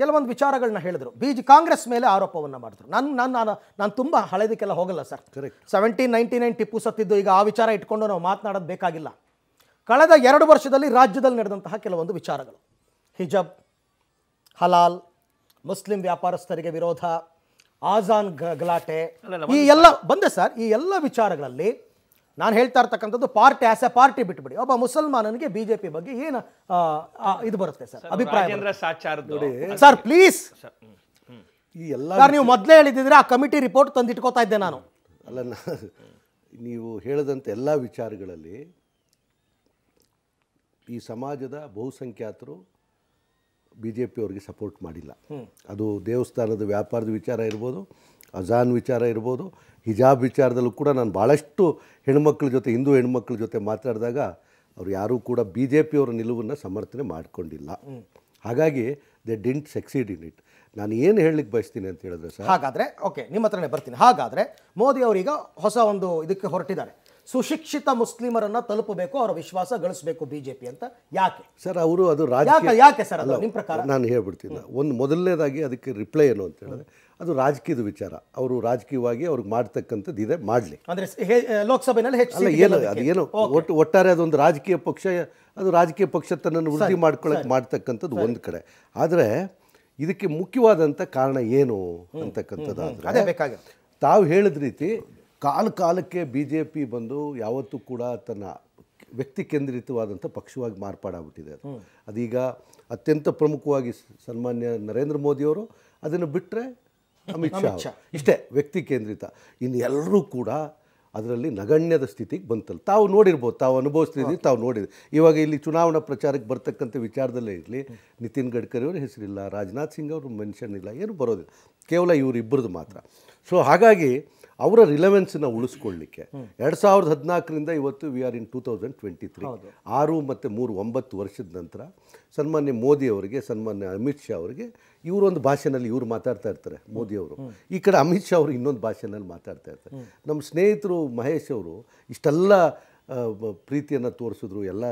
ಕೆಲವೊಂದು ವಿಚಾರಗಳನ್ನ ಹೇಳಿದರು ಬಿ ಜಿ ಕಾಂಗ್ರೆಸ್ ಮೇಲೆ ಆರೋಪವನ್ನು ಮಾಡಿದ್ರು ನಾನು ನಾನು ನಾನು ನಾನು ತುಂಬ ಹಳೆದಕ್ಕೆಲ್ಲ ಹೋಗಲ್ಲ sir seventeen ninety nine Tipu ಸತ್ತಿದ್ದು ಈಗ ಆ ವಿಚಾರ ಇಟ್ಕೊಂಡು ನಾವು ಮಾತನಾಡೋದು ಬೇಕಾಗಿಲ್ಲ ಕಳೆದ ಎರಡು ವರ್ಷದಲ್ಲಿ ರಾಜ್ಯದಲ್ಲಿ ನಡೆದಂತಹ ಕೆಲವೊಂದು ವಿಚಾರಗಳು ಹಿಜಬ್ ಹಲಾಲ್ ಮುಸ್ಲಿಂ ವ್ಯಾಪಾರಸ್ಥರಿಗೆ ವಿರೋಧ ಆಜಾನ್ ಗಲಾಟೆ ಈ ಎಲ್ಲ ಬಂದೆ ಸರ್ ಈ ಎಲ್ಲ ವಿಚಾರಗಳಲ್ಲಿ ನಾನು ಹೇಳ್ತಾ ಇರ್ತಕ್ಕಂಥದ್ದು ಪಾರ್ಟಿ ಆಸ್ ಎ ಪಾರ್ಟಿ ಬಿಟ್ಬಿಡಿ ಒಬ್ಬ ಮುಸಲ್ಮಾನನಿಗೆ ಬಿಜೆಪಿ ಬಗ್ಗೆ ಏನು ಇದು ಬರುತ್ತೆ ಸರ್ ಅಭಿಪ್ರಾಯ ಸರ್ ಪ್ಲೀಸ್ ಈ ಎಲ್ಲ ನೀವು ಮೊದಲೇ ಹೇಳಿದ್ರೆ ಆ ಕಮಿಟಿ ರಿಪೋರ್ಟ್ ತಂದಿಟ್ಕೋತಾ ಇದ್ದೆ ನಾನು ಅಲ್ಲ ನೀವು ಹೇಳಿದಂಥ ಎಲ್ಲ ವಿಚಾರಗಳಲ್ಲಿ ಈ ಸಮಾಜದ ಬಹುಸಂಖ್ಯಾತರು ಬಿ ಜೆ ಪಿಯವ್ರಿಗೆ ಸಪೋರ್ಟ್ ಮಾಡಿಲ್ಲ ಅದು ದೇವಸ್ಥಾನದ ವ್ಯಾಪಾರದ ವಿಚಾರ ಇರ್ಬೋದು ಅಜಾನ್ ವಿಚಾರ ಇರ್ಬೋದು ಹಿಜಾಬ್ ವಿಚಾರದಲ್ಲೂ ಕೂಡ ನಾನು ಭಾಳಷ್ಟು ಹೆಣ್ಮಕ್ಳ ಜೊತೆ ಹಿಂದೂ ಹೆಣ್ಮಕ್ಳ ಜೊತೆ ಮಾತಾಡಿದಾಗ ಅವ್ರು ಯಾರೂ ಕೂಡ ಬಿ ಜೆ ಪಿಯವರ ನಿಲುವನ್ನು ಸಮರ್ಥನೆ ಮಾಡಿಕೊಂಡಿಲ್ಲ ಹಾಗಾಗಿ they didn't succeed in it ನಾನು ಏನು ಹೇಳಲಿಕ್ಕೆ ಬಯಸ್ತೀನಿ ಅಂತ ಹೇಳಿದ್ರೆ ಸರ್ ಹಾಗಾದರೆ ಓಕೆ ನಿಮ್ಮ ಹತ್ರನೇ ಬರ್ತೀನಿ ಹಾಗಾದರೆ ಮೋದಿ ಅವರೀಗ ಹೊಸ ಒಂದು ಇದಕ್ಕೆ ಹೊರಟಿದ್ದಾರೆ ಸುಶಿಕ್ಷಿತ ಮುಸ್ಲಿಮರನ್ನು ತಲುಪಬೇಕು ಅವರ ವಿಶ್ವಾಸ ಗಳಿಸಬೇಕು ಬಿ ಜೆ ಪಿ ಅಂತ ಯಾಕೆ ಸರ್ ಅವರು ಅದು ರಾಜ್ಯ ಯಾಕೆ ಸರ್ ನಿಮ್ಮ ಪ್ರಕಾರ ನಾನು ಹೇಳ್ಬಿಡ್ತೀನಿ ಒಂದು ಮೊದಲನೇದಾಗಿ ಅದಕ್ಕೆ ರಿಪ್ಲೈ ಏನು ಅಂತ ಹೇಳಿದ್ರೆ ಅದು ರಾಜಕೀಯದ ವಿಚಾರ ಅವರು ರಾಜಕೀಯವಾಗಿ ಅವ್ರಿಗೆ ಮಾಡ್ತಕ್ಕಂಥದ್ದು ಇದೆ ಮಾಡಲಿ ಅಂದರೆ ಲೋಕಸಭೆಯಲ್ಲಿ ಏನು ಅದು ಏನು ಒಟ್ಟು ಒಟ್ಟಾರೆ ಅದೊಂದು ರಾಜಕೀಯ ಪಕ್ಷ ಅದು ರಾಜಕೀಯ ಪಕ್ಷ ತನ್ನನ್ನು ವೃದ್ಧಿ ಮಾಡ್ಕೊಳ್ಳೋಕೆ ಮಾಡ್ತಕ್ಕಂಥದ್ದು ಒಂದು ಕಡೆ ಆದರೆ ಇದಕ್ಕೆ ಮುಖ್ಯವಾದಂಥ ಕಾರಣ ಏನು ಅಂತಕ್ಕಂಥದ್ದಾದರೆ ತಾವು ಹೇಳಿದ ರೀತಿ ಕಾಲ ಕಾಲಕ್ಕೆ ಬಿ ಜೆ ಪಿ ಬಂದು ಯಾವತ್ತೂ ಕೂಡ ತನ್ನ ವ್ಯಕ್ತಿ ಕೇಂದ್ರಿತವಾದಂಥ ಪಕ್ಷವಾಗಿ ಮಾರ್ಪಾಡಾಗ್ಬಿಟ್ಟಿದೆ ಅದು ಅದೀಗ ಅತ್ಯಂತ ಪ್ರಮುಖವಾಗಿ ಸನ್ಮಾನ್ಯ ನರೇಂದ್ರ ಮೋದಿಯವರು ಅದನ್ನು ಬಿಟ್ಟರೆ ಅಮಿತ್ ಶಾ ಇಷ್ಟೇ ವ್ಯಕ್ತಿ ಕೇಂದ್ರಿತ ಇನ್ನು ಎಲ್ಲರೂ ಕೂಡ ಅದರಲ್ಲಿ ನಗಣ್ಯದ ಸ್ಥಿತಿಗೆ ಬಂತಲ್ಲ ತಾವು ನೋಡಿರ್ಬೋದು ತಾವು ಅನುಭವಿಸ್ತಿದ್ದೀವಿ ತಾವು ನೋಡಿದ್ವಿ ಇವಾಗ ಇಲ್ಲಿ ಚುನಾವಣಾ ಪ್ರಚಾರಕ್ಕೆ ಬರ್ತಕ್ಕಂಥ ವಿಚಾರದಲ್ಲೇ ಇರಲಿ ನಿತಿನ್ ಗಡ್ಕರಿ ಅವ್ರ ಹೆಸರಿಲ್ಲ ರಾಜನಾಥ್ ಸಿಂಗ್ ಅವರು ಮೆನ್ಷನ್ ಇಲ್ಲ ಏನು ಬರೋದಿಲ್ಲ ಕೇವಲ ಇವರಿಬ್ಬರದು ಮಾತ್ರ ಸೊ ಹಾಗಾಗಿ ಅವರ ರಿಲೆವೆನ್ಸನ್ನ ಉಳಿಸ್ಕೊಳ್ಳಿಕ್ಕೆ ಎರಡು ಸಾವಿರದ ಹದಿನಾಲ್ಕರಿಂದ ಇವತ್ತು we are in two thousand twenty three ಆರು ಮತ್ತು ಮೂರು ಒಂಬತ್ತು ವರ್ಷದ ನಂತರ ಸನ್ಮಾನ್ಯ ಮೋದಿ ಅವರಿಗೆ ಸನ್ಮಾನ್ಯ ಅಮಿತ್ ಶಾ ಅವರಿಗೆ ಇವರೊಂದು ಭಾಷೆನಲ್ಲಿ ಇವರು ಮಾತಾಡ್ತಾ ಇರ್ತಾರೆ ಮೋದಿಯವರು ಈ ಕಡೆ ಅಮಿತ್ ಶಾ ಅವರು ಇನ್ನೊಂದು ಭಾಷೆನಲ್ಲಿ ಮಾತಾಡ್ತಾ ಇರ್ತಾರೆ ನಮ್ಮ ಸ್ನೇಹಿತರು ಮಹೇಶ್ ಅವರು ಇಷ್ಟೆಲ್ಲ ಪ್ರೀತಿಯನ್ನು ತೋರಿಸಿದ್ರು ಎಲ್ಲ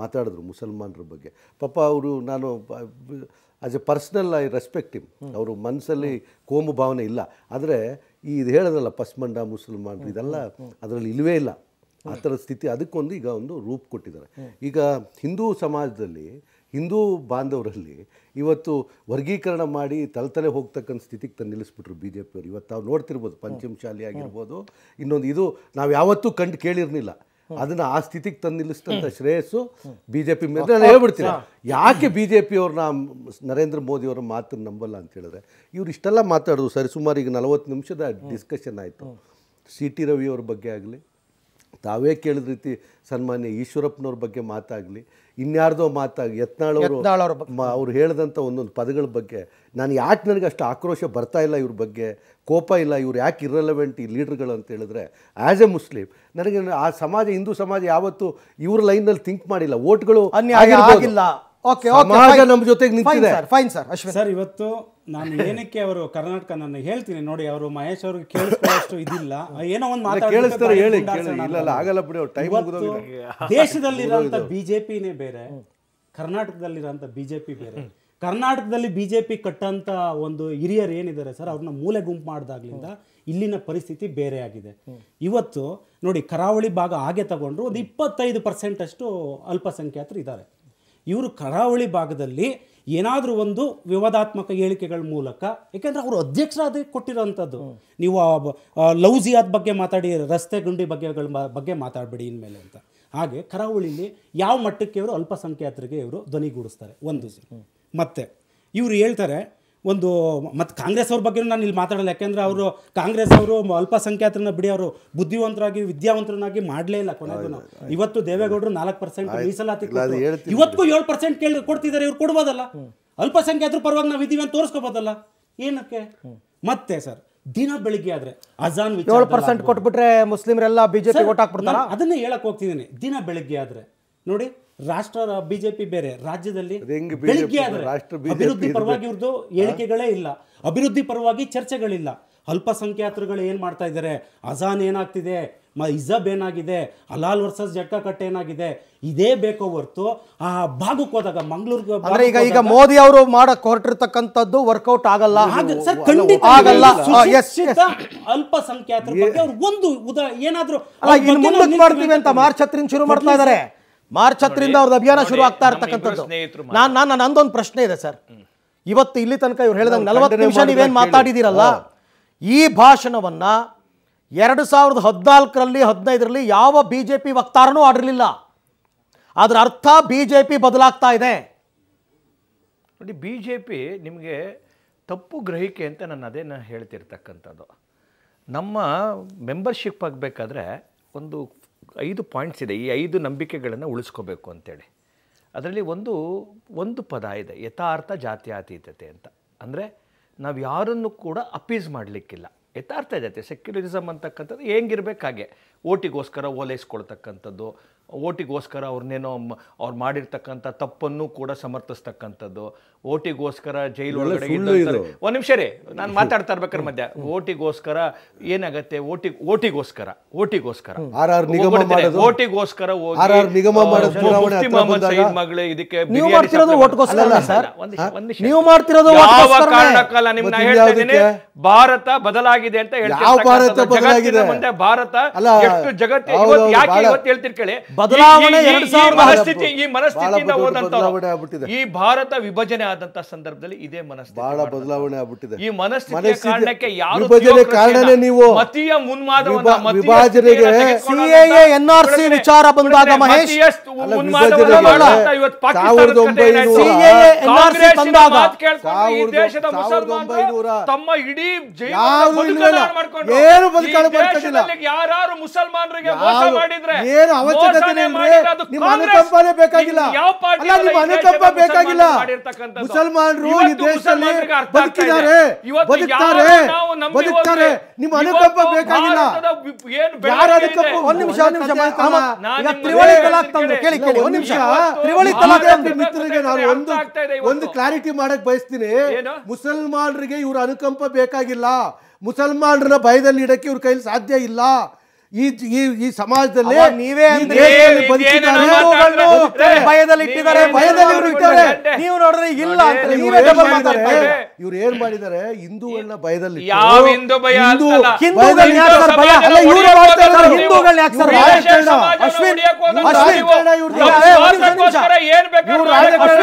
ಮಾತಾಡಿದ್ರು ಮುಸಲ್ಮಾನರ ಬಗ್ಗೆ ಪಾಪ ಅವರು ನಾನು as a personal I respective ಅವರು ಮನಸ್ಸಲ್ಲಿ ಕೋಮು ಭಾವನೆ ಇಲ್ಲ ಆದರೆ ಈ ಇದು ಹೇಳಿದ್ರಲ್ಲ ಪಸ್ಮಂಡ ಮುಸಲ್ಮಾನರು ಇದೆಲ್ಲ ಅದರಲ್ಲಿ ಇಲ್ಲವೇ ಇಲ್ಲ ಆ ಥರದ ಸ್ಥಿತಿ ಅದಕ್ಕೊಂದು ಈಗ ಒಂದು ರೂಪ್ ಕೊಟ್ಟಿದ್ದಾರೆ ಈಗ ಹಿಂದೂ ಸಮಾಜದಲ್ಲಿ ಹಿಂದೂ ಬಾಂಧವರಲ್ಲಿ ಇವತ್ತು ವರ್ಗೀಕರಣ ಮಾಡಿ ತಲೆ ಹೋಗ್ತಕ್ಕಂಥ ಸ್ಥಿತಿಗೆ ತಂದು ನಿಲ್ಲಿಸ್ಬಿಟ್ರು ಬಿ ಜೆ ಪಿಯವರು ಇವತ್ತು ನಾವು ನೋಡ್ತಿರ್ಬೋದು ಪಂಚಮಶಾಲಿ ಆಗಿರ್ಬೋದು ಇನ್ನೊಂದು ಇದು ನಾವು ಯಾವತ್ತೂ ಕಂಡು ಕೇಳಿರಲಿಲ್ಲ ಅದನ್ನ ಆ ಸ್ಥಿತಿಗೆ ತಂದು ನಿಲ್ಲಿಸಿದಂಥ ಶ್ರೇಯಸ್ಸು ಬಿ ಜೆ ಪಿ ಮೇಲೆ ನಾನು ಹೇಳ್ಬಿಡ್ತೀನಿ ಯಾಕೆ ಬಿ ಜೆ ಪಿಯವ್ರನ್ನ ನರೇಂದ್ರ ಮೋದಿ ಅವರ ಮಾತನ್ನು ನಂಬಲ್ಲ ಅಂತ ಹೇಳಿದ್ರೆ ಇವ್ರು ಇಷ್ಟೆಲ್ಲ ಮಾತಾಡೋದು ಸರಿ ಸುಮಾರು ಈಗ ನಲವತ್ತು ನಿಮಿಷದ ಡಿಸ್ಕಷನ್ ಆಯಿತು ಸಿ ಟಿ ರವಿಯವ್ರ ಬಗ್ಗೆ ಆಗಲಿ ತಾವೇ ಕೇಳಿದ ರೀತಿ ಸನ್ಮಾನ್ಯ ಈಶ್ವರಪ್ಪನವ್ರ ಬಗ್ಗೆ ಮಾತಾಗಲಿ ಇನ್ಯಾರ್ದೋ ಮಾತಾಗಿ ಯತ್ನಾಳವರು ಅವ್ರು ಹೇಳಿದಂಥ ಒಂದೊಂದು ಪದಗಳ ಬಗ್ಗೆ ನಾನು ಯಾಕೆ ನನಗೆ ಅಷ್ಟು ಆಕ್ರೋಶ ಬರ್ತಾ ಇಲ್ಲ ಇವ್ರ ಬಗ್ಗೆ ಕೋಪ ಇಲ್ಲ ಇವ್ರು ಯಾಕೆ ಇರ್ರೆಲವೆಂಟ್ ಈ ಲೀಡ್ರ್ಗಳು ಅಂತ ಹೇಳಿದ್ರೆ ಆ್ಯಸ್ ಎ ಮುಸ್ಲಿಂ ನನಗೆ ಆ ಸಮಾಜ ಹಿಂದೂ ಸಮಾಜ ಯಾವತ್ತೂ ಇವ್ರ ಲೈನಲ್ಲಿ ಥಿಂಕ್ ಮಾಡಿಲ್ಲ ವೋಟ್ಗಳು ಓಕೆ ಫೈನ್ ಸರ್ ಸರ್ ಇವತ್ತು ನಾನು ಏನಕ್ಕೆ ಅವರು ಕರ್ನಾಟಕ ನಾನು ಹೇಳ್ತೀನಿ ನೋಡಿ ಅವರು ಮಹೇಶ್ ಅವ್ರಿಗೆ ಕೇಳಿಸ್ಕೊಳ್ಳೋಷ್ಟು ಇದಿಲ್ಲ ಏನೋ ಒಂದು ಮಾತಾಡ್ತಾರೆ ಹೇಳಿ ಇಲ್ಲ ಇಲ್ಲ ಆಗಲ್ಲ ಬಿಡಿ ಅವರು ಟೈಮ್ ಬಿಜೆಪಿನೇ ಬೇರೆ ಇರುವಂತ ಬಿಜೆಪಿ ಬೇರೆ ಕರ್ನಾಟಕದಲ್ಲಿ ಬಿಜೆಪಿ ಕಟ್ಟಂತ ಒಂದು ಹಿರಿಯರು ಏನಿದ್ದಾರೆ ಸರ್ ಅವ್ರನ್ನ ಮೂಲೆ ಗುಂಪು ಮಾಡಿದಾಗ್ಲಿಂದ ಇಲ್ಲಿನ ಪರಿಸ್ಥಿತಿ ಬೇರೆ ಆಗಿದೆ ಇವತ್ತು ನೋಡಿ ಕರಾವಳಿ ಭಾಗ ಹಾಗೆ ತಗೊಂಡ್ರು ಒಂದು ಇಪ್ಪತ್ತೈದು ಪರ್ಸೆಂಟ್ ಅಷ್ಟು ಅಲ್ಪಸಂಖ್ಯಾತರು ಇದ್ದಾರೆ ಇವರು ಕರಾವಳಿ ಭಾಗದಲ್ಲಿ ಏನಾದರೂ ಒಂದು ವಿವಾದಾತ್ಮಕ ಹೇಳಿಕೆಗಳ ಮೂಲಕ ಏಕೆಂದರೆ ಅವರು ಅಧ್ಯಕ್ಷರಾದ ಕೊಟ್ಟಿರೋವಂಥದ್ದು ನೀವು ಲೌಜಿಯಾದ ಬಗ್ಗೆ ಮಾತಾಡಿ ರಸ್ತೆ ಗುಂಡಿ ಬಗ್ಗೆಗಳ ಬಗ್ಗೆ ಮಾತಾಡಬೇಡಿ ಇನ್ಮೇಲೆ ಅಂತ ಹಾಗೆ ಕರಾವಳಿಲಿ ಯಾವ ಮಟ್ಟಕ್ಕೆ ಇವರು ಅಲ್ಪಸಂಖ್ಯಾತರಿಗೆ ಇವರು ಧ್ವನಿಗೂಡಿಸ್ತಾರೆ ಒಂದು ಮತ್ತೆ ಇವರು ಹೇಳ್ತಾರೆ ಒಂದು ಮತ್ತು ಕಾಂಗ್ರೆಸ್ ಅವ್ರ ಬಗ್ಗೆ ನಾನು ಇಲ್ಲಿ ಮಾತಾಡಲ್ಲ ಯಾಕಂದ್ರೆ ಅವರು ಕಾಂಗ್ರೆಸ್ ಅವರು ಅಲ್ಪಸಂಖ್ಯಾತರನ್ನ ಬಿಡಿ ಅವರು ಬುದ್ಧಿವಂತರಾಗಿ ವಿದ್ಯಾವಂತರನ್ನಾಗಿ ಮಾಡಲೇ ಇಲ್ಲ ಕೊನೆಗೂ ಇವತ್ತು ದೇವೇಗೌಡರು ನಾಲ್ಕು ಪರ್ಸೆಂಟ್ ಮೀಸಲಾತಿ ಇವತ್ತಿಗೂ ಏಳು ಪರ್ಸೆಂಟ್ ಕೇಳಿ ಕೊಡ್ತಿದ್ದಾರೆ ಇವ್ರು ಕೊಡ್ಬೋದಲ್ಲ ಅಲ್ಪಸಂಖ್ಯಾತರ ಪರವಾಗಿ ನಾವು ಇದೀವಿ ಅಂತ ತೋರಿಸ್ಕೋಬೋದಲ್ಲ ಏನಕ್ಕೆ ಮತ್ತೆ ಸರ್ ದಿನ ಬೆಳಿಗ್ಗೆ ಆದ್ರೆ ಅಜಾನ್ ಏಳು ಪರ್ಸೆಂಟ್ ಕೊಟ್ಬಿಟ್ರೆ ಮುಸ್ಲಿಮರೆಲ್ಲ ಬಿಜೆಪಿ ಓಟ್ ಹಾಕ್ಬಿಡ್ತಾರೆ ಅದನ್ನೇ ಹೇಳಕ್ ಹೋಗ್ತಿದ್ದೀನಿ ದಿನ ಬೆಳಿಗ್ಗೆ ಆದ್ರೆ ನೋಡಿ ರಾಷ್ಟ್ರ ಬಿಜೆಪಿ ಬೇರೆ ರಾಜ್ಯದಲ್ಲಿ ಬೆಳಿಗ್ಗೆ ಅಭಿವೃದ್ಧಿ ಪರವಾಗಿ ಇವ್ರದ್ದು ಹೇಳಿಕೆಗಳೇ ಇಲ್ಲ ಅಭಿವೃದ್ಧಿ ಪರವಾಗಿ ಚರ್ಚೆಗಳಿಲ್ಲ ಅಲ್ಪಸಂಖ್ಯಾತರುಗಳು ಏನು ಮಾಡ್ತಾ ಇದ್ದಾರೆ ಅಜಾನ್ ಏನಾಗ್ತಿದೆ ಮ ಇಜಬ್ ಏನಾಗಿದೆ ಅಲಾಲ್ ವರ್ಸಸ್ ಜಕ್ಕ ಕಟ್ಟೆ ಏನಾಗಿದೆ ಇದೇ ಬೇಕೋ ಹೊರ್ತು ಆ ಭಾಗಕ್ಕೆ ಹೋದಾಗ ಮಂಗಳೂರಿಗೆ ಅಂದ್ರೆ ಈಗ ಈಗ ಮೋದಿ ಅವರು ಮಾಡಕ್ ಹೊರಟಿರ್ತಕ್ಕಂಥದ್ದು ವರ್ಕೌಟ್ ಆಗಲ್ಲ ಖಂಡಿತ ಆಗಲ್ಲ ಅಲ್ಪಸಂಖ್ಯಾತರ ಬಗ್ಗೆ ಅವ್ರು ಒಂದು ಉದಾ ಏನಾದ್ರು ಮಾಡ್ತೀವಿ ಅಂತ ಮಾರ್ಚ್ ಹತ್ತರಿಂದ ಶುರು ಮಾಡ್ತಾ ಇದ್ದಾರೆ ಮಾರ್ಚ್ ಹತ್ತರಿಂದ ಅವ್ರದ್ದು ಅಭಿಯಾನ ಶುರು ಆಗ್ತಾ ಇರ್ತಕ್ಕಂಥದ್ದು ನಾನು ನಾನು ನಂದೊಂದು ಪ್ರಶ್ನೆ ಇದೆ ಸರ್ ಇವತ್ತು ಇಲ್ಲಿ ತನಕ ಇವ್ರು ಹೇಳಿದಂಗೆ ನಲವತ್ತು ನಿಮಿಷ ನೀವೇನು ಮಾತಾಡಿದ್ದೀರಲ್ಲ ಈ ಭಾಷಣವನ್ನು ಎರಡು ಸಾವಿರದ ಹದಿನಾಲ್ಕರಲ್ಲಿ ಹದಿನೈದರಲ್ಲಿ ಯಾವ ಬಿ ಜೆ ಪಿ ವಕ್ತಾರನೂ ಆಡಿರಲಿಲ್ಲ ಅದರ ಅರ್ಥ ಬಿ ಜೆ ಪಿ ಬದಲಾಗ್ತಾ ಇದೆ ನೋಡಿ ಬಿ ಜೆ ಪಿ ನಿಮಗೆ ತಪ್ಪು ಗ್ರಹಿಕೆ ಅಂತ ನಾನು ಅದೇ ನಾನು ಹೇಳ್ತಿರ್ತಕ್ಕಂಥದ್ದು ನಮ್ಮ ಮೆಂಬರ್ಶಿಪ್ ಆಗಬೇಕಾದ್ರೆ ಒಂದು ಐದು ಪಾಯಿಂಟ್ಸ್ ಇದೆ ಈ ಐದು ನಂಬಿಕೆಗಳನ್ನು ಉಳಿಸ್ಕೋಬೇಕು ಅಂತೇಳಿ ಅದರಲ್ಲಿ ಒಂದು ಒಂದು ಪದ ಇದೆ ಯಥಾರ್ಥ ಜಾತ್ಯಾತೀತತೆ ಅಂತ ಅಂದರೆ ನಾವು ಯಾರನ್ನು ಕೂಡ ಅಪೀಸ್ ಮಾಡಲಿಕ್ಕಿಲ್ಲ ಯಥಾರ್ಥ ಜಾತಿ ಸೆಕ್ಯುಲರಿಸಮ್ ಅಂತಕ್ಕಂಥದ್ದು ಹೆಂಗಿರಬೇಕಾಗೆ ಓಟಿಗೋಸ್ಕರ ಓಲೈಸ್ಕೊಳ್ತಕ್ಕಂಥದ್ದು ಓಟಿಗೋಸ್ಕರ ಅವ್ರನ್ನೇನೋ ಅವ್ರು ಮಾಡಿರ್ತಕ್ಕಂಥ ತಪ್ಪನ್ನು ಕೂಡ ಸಮರ್ಥಿಸ್ತಕ್ಕಂಥದ್ದು ಓಟಿಗೋಸ್ಕರ ಒಳಗಡೆ ಒಂದು ನಿಮಿಷ ರೀ ನಾನು ಮಾತಾಡ್ತಾ ಇರ್ಬೇಕಾರೆ ಮಧ್ಯ ಓಟಿಗೋಸ್ಕರ ಏನಾಗತ್ತೆ ಓಟಿ ಓಟಿಗೋಸ್ಕರ ಓಟಿಗೋಸ್ಕರ ಓಟಿಗೋಸ್ಕರ ಮಗಳೇ ಇದಕ್ಕೆ ಕಾರಣಕ್ಕಲ್ಲ ಹೇಳ್ತಾ ಇದ್ದೀನಿ ಭಾರತ ಬದಲಾಗಿದೆ ಅಂತ ಹೇಳ್ತಾರೆ ಮುಂದೆ ಭಾರತ ಎಷ್ಟು ಜಗತ್ತು ಯಾಕೆ ಇವತ್ತು ಹೇಳ್ತಿರ್ಕೇಳಿ ಬದಲಾವಣೆ ಈ ಭಾರತ ವಿಭಜನೆ ಆದಂತ ಸಂದರ್ಭದಲ್ಲಿ ಇದೇ ಮನಸ್ಥಿತಿ ಬಹಳ ಬದಲಾವಣೆ ಆಗ್ಬಿಟ್ಟಿದೆ ಈ ಮನಸ್ಥಿತಿಯ ಕಾರಣಕ್ಕೆ ಯಾರು ನೀವು ಮತೀಯ ವಿಭಜನೆಗೆ ಸಿಎಎ ವಿಚಾರ ಬಂದಾಗ ಮಹೇಶ್ ತಮ್ಮ ಇಡೀ ಮುಸಲ್ಮಾನರಿಗೆ ನಿಮ್ಮ ಅನುಕಂಪನೇ ಬೇಕಾಗಿಲ್ಲ ಅಲ್ಲ ನಿಮ್ಮ ಅನುಕಂಪ ಬೇಕಾಗಿಲ್ಲ ಮುಸಲ್ಮಾನರು ಈ ದೇಶದಲ್ಲಿ ಬದುಕಿದ್ದಾರೆ ಬದುಕ್ತಾರೆ ಬದುಕ್ತಾರೆ ನಿಮ್ಮ ಅನುಕಂಪ ಬೇಕಾಗಿಲ್ಲ ಯಾರು ಅನುಕಂಪ ಒಂದ್ ನಿಮಿಷ ಒಂದ್ ನಿಮಿಷ ತ್ರಿವಳಿ ತಲಾಕ್ ತಂದ್ರು ಕೇಳಿ ಕೇಳಿ ಒಂದ್ ನಿಮಿಷ ತ್ರಿವಳಿ ತಲಾಕ್ ಮಿತ್ರರಿಗೆ ನಾನು ಒಂದು ಒಂದು ಕ್ಲಾರಿಟಿ ಮಾಡಕ್ ಬಯಸ್ತೀನಿ ಮುಸಲ್ಮಾನರಿಗೆ ಇವ್ರ ಅನುಕಂಪ ಬೇಕಾಗಿಲ್ಲ ಮುಸಲ್ಮಾನರನ್ನ ಭಯದಲ್ಲಿ ಇಡಕ್ಕೆ ಇವ್ರ ಕೈಲಿ ಸಾಧ್ಯ ಇಲ್ಲ ಈ ಈ ಈ ಸಮಾಜದಲ್ಲಿ ನೀವೇ ಭಯದಲ್ಲಿ ಇಟ್ಟಿದ್ದಾರೆ ಭಯದಲ್ಲಿ ಇವರು ಇಟ್ಟಿದ್ದಾರೆ ನೀವು ನೋಡಿದ್ರೆ ಇಲ್ಲ ಅಂತ ನೀವೇ ಡಬಲ್ ಮಾತಾಡ್ತಾರೆ ಇವ್ರು ಏನ್ ಮಾಡಿದ್ದಾರೆ ಹಿಂದೂಗಳನ್ನ ಭಯದಲ್ಲಿ ಯಾವ ಹಿಂದೂ ಭಯ ಹಿಂದೂಗಳನ್ನ ಯಾಕೆ ಸರ್ ಭಯ ಅಲ್ಲ ಇವರು ಮಾಡ್ತಾ ಇದ್ದಾರೆ ಹಿಂದೂಗಳನ್ನ ಯಾಕೆ ಸರ್ ರಾಜಕಾರಣ ಅಶ್ವಿನ್ ಅಶ್ವಿನ್ ಇವ್ರು ರಾಜಕಾರಣ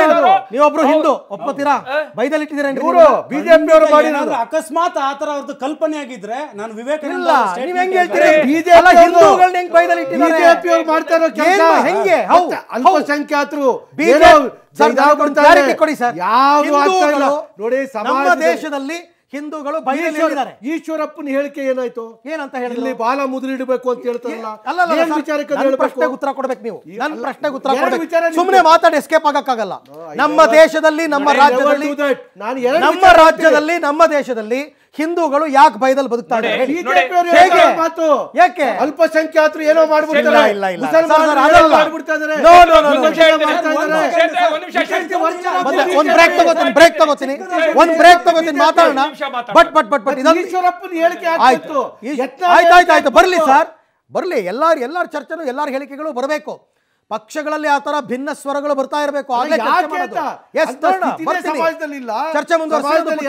ನೀವೊಬ್ರು ಹಿಂದೂ ಒಪ್ಪತ್ತೀರಾ ಬೈದಲ್ಲಿ ಇಟ್ಟಿದ್ದೀರೇನ್ರಿ ಅಕಸ್ಮಾತ್ ಆತರ ಅವ್ರದ್ದು ಕಲ್ಪನೆ ಆಗಿದ್ರೆ ನಾನು ವಿವೇಕ ಅಲ್ಪಸಂಖ್ಯಾತರು ಕೊಡಿ ಸರ್ ನೋಡಿ ನಮ್ಮ ದೇಶದಲ್ಲಿ ಹಿಂದೂಗಳು ಈಶ್ವರಪ್ಪನ ಹೇಳಿಕೆ ಏನಾಯ್ತು ಏನಂತ ಹೇಳಿ ಇಲ್ಲಿ ಬಾಲ ಮುದುರಿಡಬೇಕು ಅಂತ ಹೇಳ್ತಾರಲ್ಲ ಅಲ್ಲ ವಿಚಾರಕ್ಕೆ ಪ್ರಶ್ನೆಗೆ ಉತ್ತರ ಕೊಡ್ಬೇಕು ನೀವು ನನ್ನ ಪ್ರಶ್ನೆಗೆ ಉತ್ತರ ಕೊಡಬೇಕು ಸುಮ್ಮನೆ ಮಾತಾಡಿ ಎಸ್ಕೇಪ್ ಆಗಕ್ಕಾಗಲ್ಲ ನಮ್ಮ ದೇಶದಲ್ಲಿ ನಮ್ಮ ರಾಜ್ಯದಲ್ಲಿ ನಮ್ಮ ರಾಜ್ಯದಲ್ಲಿ ನಮ್ಮ ದೇಶದಲ್ಲಿ ಹಿಂದೂಗಳು ಯಾಕೆ ಭಯದಲ್ಲಿ ಬದುಕ್ತಾರೆ ಯಾಕೆ ಅಲ್ಪಸಂಖ್ಯಾತರು ಏನೋ ಮಾಡ್ಬಿಡ್ತಾರೆ ಇಲ್ಲ ಇಲ್ಲ ಒಂದ್ ಬ್ರೇಕ್ ತಗೋತೀನಿ ಬ್ರೇಕ್ ತಗೋತೀನಿ ಒಂದ್ ಬ್ರೇಕ್ ತಗೋತೀನಿ ಮಾತಾಡೋಣ ಬಟ್ ಬಟ್ ಬಟ್ ಬಟ್ ಈಶ್ವರಪ್ಪನ ಬರ್ಲಿ ಸರ್ ಬರ್ಲಿ ಎಲ್ಲಾರು ಎಲ್ಲಾರ ಚರ್ಚೆನೂ ಎಲ್ಲಾರ ಹೇಳಿಕೆಗಳು ಬರಬೇಕು ಪಕ್ಷಗಳಲ್ಲಿ ಆ ತರ ಭಿನ್ನ ಸ್ವರಗಳು ಬರ್ತಾ ಇರಬೇಕು ಚರ್ಚೆ ಮುಂದುವರೆಸಿ